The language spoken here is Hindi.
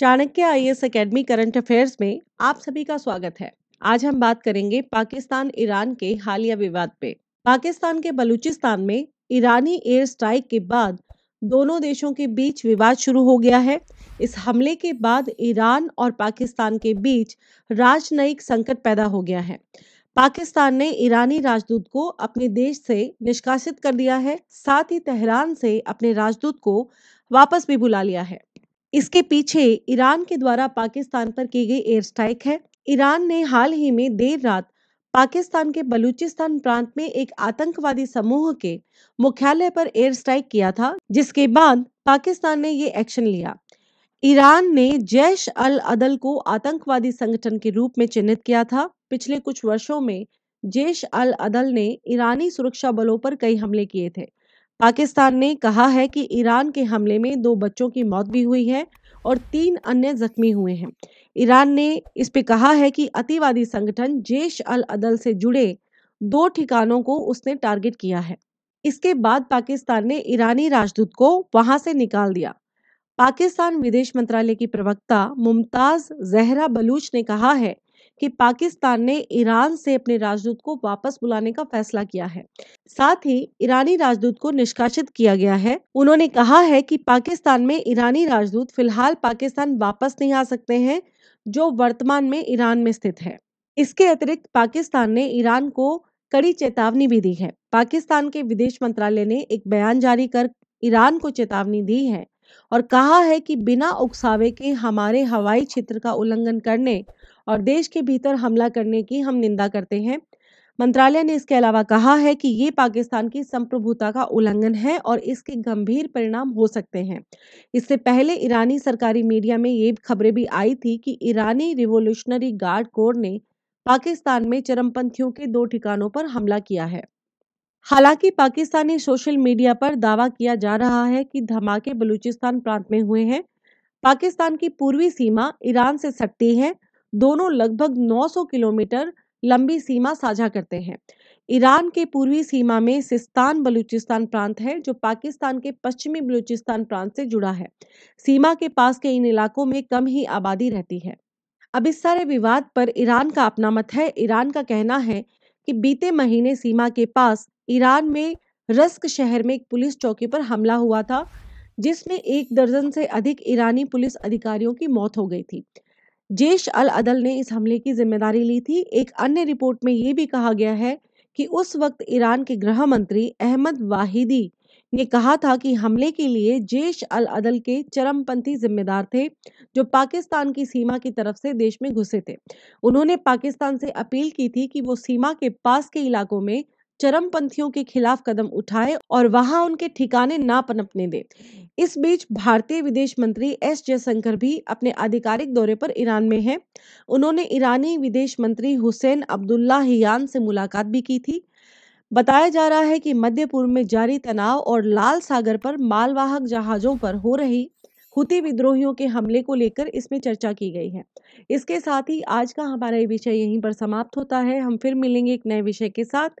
Chanakya I S academy current affairs में आप सभी का स्वागत है आज हम बात करेंगे पाकिस्तान ईरान के हालिया विवाद पे पाकिस्तान के बलूचिस्तान में ईरानी एयर स्ट्राइक के बाद दोनों देशों के बीच विवाद शुरू हो गया है इस हमले के बाद ईरान और पाकिस्तान के बीच राजनयिक संकट पैदा हो गया है पाकिस्तान ने ईरानी राजदूत को अपने देश से निष्कासित कर दिया है साथ ही तेहरान से अपने राजदूत को वापस भी बुला लिया है इसके पीछे ईरान के द्वारा पाकिस्तान पर की गई एयर स्ट्राइक है ईरान ने हाल ही में देर रात पाकिस्तान के बलूचिस्तान प्रांत में एक आतंकवादी समूह के मुख्यालय पर एयर स्ट्राइक किया था जिसके बाद पाकिस्तान ने ये एक्शन लिया ईरान ने जैश अल अदल को आतंकवादी संगठन के रूप में चिन्हित किया था पिछले कुछ वर्षों में जैश अल अदल ने ईरानी सुरक्षा बलों पर कई हमले किए थे पाकिस्तान ने कहा है कि ईरान के हमले में दो बच्चों की मौत भी हुई है और तीन अन्य जख्मी हुए हैं ईरान ने इस पे कहा है कि अतिवादी संगठन जेश अल अदल से जुड़े दो ठिकानों को उसने टारगेट किया है इसके बाद पाकिस्तान ने ईरानी राजदूत को वहां से निकाल दिया पाकिस्तान विदेश मंत्रालय की प्रवक्ता मुमताज जहरा बलूच ने कहा है कि पाकिस्तान ने ईरान से अपने राजदूत को वापस बुलाने का फैसला किया है साथ ही ईरानी राजदूत को निष्कासित किया गया है उन्होंने कहा है कि पाकिस्तान में ईरानी राजदूत फिलहाल पाकिस्तान वापस नहीं आ सकते हैं जो वर्तमान में ईरान में स्थित है इसके अतिरिक्त पाकिस्तान ने ईरान को कड़ी चेतावनी भी दी है पाकिस्तान के विदेश मंत्रालय ने एक बयान जारी कर ईरान को चेतावनी दी है और कहा है कि बिना उकसावे के हमारे हवाई क्षेत्र का उल्लंघन करने और देश के भीतर हमला करने की हम निंदा करते हैं मंत्रालय ने इसके अलावा कहा है कि ये पाकिस्तान की संप्रभुता का उल्लंघन है और इसके गंभीर परिणाम हो सकते हैं इससे पहले ईरानी सरकारी मीडिया में ये खबरें भी आई थी कि ईरानी रिवोल्यूशनरी गार्ड कोर ने पाकिस्तान में चरमपंथियों के दो ठिकानों पर हमला किया है हालांकि पाकिस्तानी सोशल मीडिया पर दावा किया जा रहा है कि धमाके बलूचिस्तान प्रांत में हुए हैं पाकिस्तान की पूर्वी सीमा ईरान से सटती है दोनों लगभग 900 किलोमीटर लंबी सीमा साझा करते हैं ईरान के पूर्वी सीमा में सिस्तान बलूचिस्तान प्रांत है जो पाकिस्तान के पश्चिमी बलूचिस्तान प्रांत से जुड़ा है सीमा के पास के इन इलाकों में कम ही आबादी रहती है अब इस सारे विवाद पर ईरान का अपना मत है ईरान का कहना है कि बीते महीने सीमा के पास ईरान में रस्क शहर में एक पुलिस चौकी पर हमला हुआ था जिसमें एक दर्जन से अधिक ईरानी पुलिस अधिकारियों की मौत हो गई थी जेश अल अदल ने इस हमले की जिम्मेदारी ली थी एक अन्य रिपोर्ट में ये भी कहा गया है कि उस वक्त ईरान के गृह मंत्री अहमद वाहिदी ने कहा था कि हमले के लिए जेश अल अदल के चरमपंथी जिम्मेदार थे जो पाकिस्तान की सीमा की तरफ से देश में घुसे थे उन्होंने पाकिस्तान से अपील की थी कि वो सीमा के पास के इलाकों में चरमपंथियों के खिलाफ कदम उठाए और वहां उनके ठिकाने ना पनपने दे इस बीच भारतीय विदेश मंत्री एस जयशंकर भी अपने आधिकारिक दौरे पर ईरान में हैं उन्होंने ईरानी विदेश मंत्री हुसैन अब्दुल्ला हियान से मुलाकात भी की थी बताया जा रहा है कि मध्य पूर्व में जारी तनाव और लाल सागर पर मालवाहक जहाजों पर हो रही हुती विद्रोहियों के हमले को लेकर इसमें चर्चा की गई है इसके साथ ही आज का हमारा ये विषय यहीं पर समाप्त होता है हम फिर मिलेंगे एक नए विषय के साथ